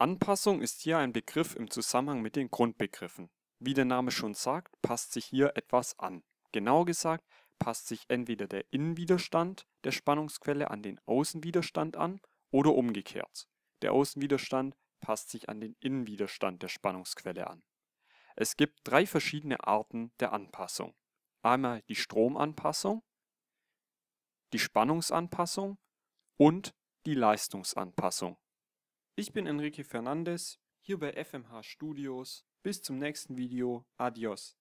Anpassung ist hier ein Begriff im Zusammenhang mit den Grundbegriffen. Wie der Name schon sagt, passt sich hier etwas an. Genauer gesagt, passt sich entweder der Innenwiderstand der Spannungsquelle an den Außenwiderstand an oder umgekehrt. Der Außenwiderstand passt sich an den Innenwiderstand der Spannungsquelle an. Es gibt drei verschiedene Arten der Anpassung. Einmal die Stromanpassung, die Spannungsanpassung und die Leistungsanpassung ich bin Enrique Fernandes, hier bei FMH Studios. Bis zum nächsten Video. Adios.